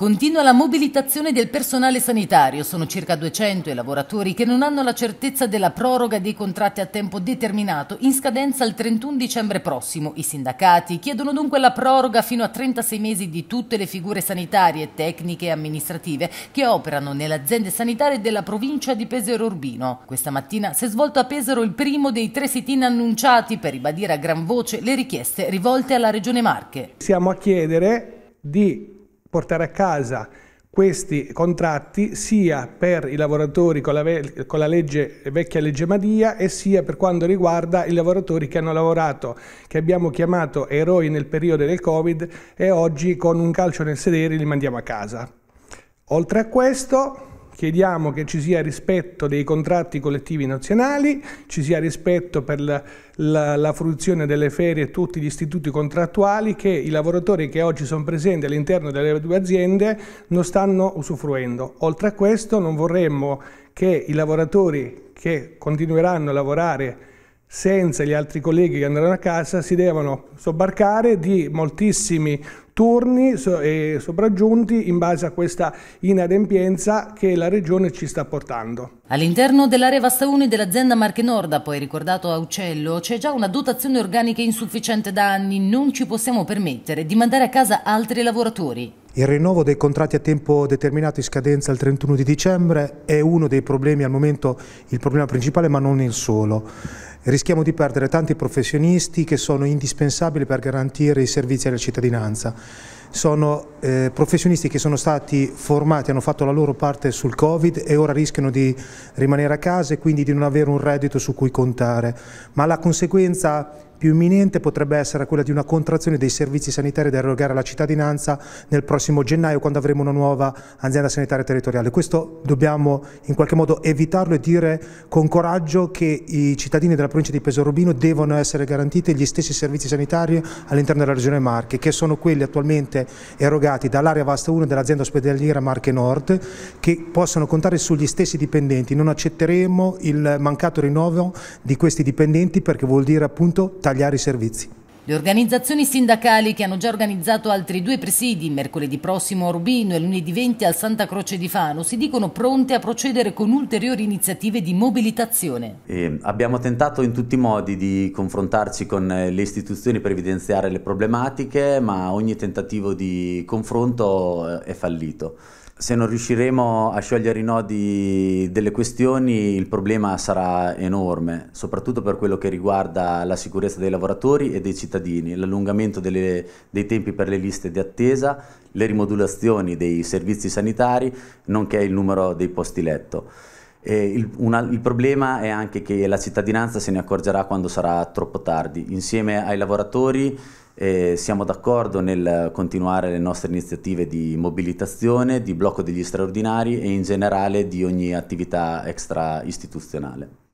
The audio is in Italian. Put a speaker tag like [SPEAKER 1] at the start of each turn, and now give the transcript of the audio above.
[SPEAKER 1] Continua la mobilitazione del personale sanitario, sono circa 200 i lavoratori che non hanno la certezza della proroga dei contratti a tempo determinato in scadenza il 31 dicembre prossimo. I sindacati chiedono dunque la proroga fino a 36 mesi di tutte le figure sanitarie, tecniche e amministrative che operano nelle aziende sanitarie della provincia di Pesero Urbino. Questa mattina si è svolto a Pesero il primo dei tre sit-in annunciati per ribadire a gran voce le richieste rivolte alla Regione Marche.
[SPEAKER 2] Siamo a chiedere di portare a casa questi contratti sia per i lavoratori con la, con la legge, vecchia legge Madia e sia per quanto riguarda i lavoratori che hanno lavorato, che abbiamo chiamato eroi nel periodo del Covid e oggi con un calcio nel sedere li mandiamo a casa. Oltre a questo chiediamo che ci sia rispetto dei contratti collettivi nazionali, ci sia rispetto per la, la, la fruizione delle ferie e tutti gli istituti contrattuali che i lavoratori che oggi sono presenti all'interno delle due aziende non stanno usufruendo. Oltre a questo non vorremmo che i lavoratori che continueranno a lavorare senza gli altri colleghi che andranno a casa, si devono sobbarcare di moltissimi turni e sopraggiunti in base a questa inadempienza che la Regione ci sta portando.
[SPEAKER 1] All'interno dell'area Vasta Uni dell'azienda Marche Norda, poi ricordato a Uccello, c'è già una dotazione organica insufficiente da anni, non ci possiamo permettere di mandare a casa altri lavoratori.
[SPEAKER 3] Il rinnovo dei contratti a tempo determinato in scadenza il 31 di dicembre è uno dei problemi al momento, il problema principale ma non il solo rischiamo di perdere tanti professionisti che sono indispensabili per garantire i servizi alla cittadinanza. Sono eh, professionisti che sono stati formati, hanno fatto la loro parte sul Covid e ora rischiano di rimanere a casa e quindi di non avere un reddito su cui contare. Ma la conseguenza più imminente potrebbe essere quella di una contrazione dei servizi sanitari da erogare alla cittadinanza nel prossimo gennaio quando avremo una nuova azienda sanitaria territoriale. Questo dobbiamo in qualche modo evitarlo e dire con coraggio che i cittadini della provincia di Pesaro devono essere garantiti gli stessi servizi sanitari all'interno della regione Marche, che sono quelli attualmente erogati dall'area Vasta 1 dell'azienda ospedaliera Marche Nord, che possono contare sugli stessi dipendenti. Non accetteremo il mancato rinnovo di questi dipendenti perché vuol dire appunto tagliare tagliare i servizi.
[SPEAKER 1] Le organizzazioni sindacali che hanno già organizzato altri due presidi, mercoledì prossimo a Rubino e lunedì 20 al Santa Croce di Fano, si dicono pronte a procedere con ulteriori iniziative di mobilitazione.
[SPEAKER 4] Eh, abbiamo tentato in tutti i modi di confrontarci con le istituzioni per evidenziare le problematiche, ma ogni tentativo di confronto eh, è fallito. Se non riusciremo a sciogliere i nodi delle questioni il problema sarà enorme, soprattutto per quello che riguarda la sicurezza dei lavoratori e dei cittadini cittadini, l'allungamento delle, dei tempi per le liste di attesa, le rimodulazioni dei servizi sanitari, nonché il numero dei posti letto. Il, una, il, problema è anche che la cittadinanza se ne accorgerà quando sarà troppo tardi. Insieme ai lavoratori eh, siamo d'accordo nel continuare le nostre iniziative di mobilitazione, di blocco degli straordinari e in generale di ogni attività extra istituzionale.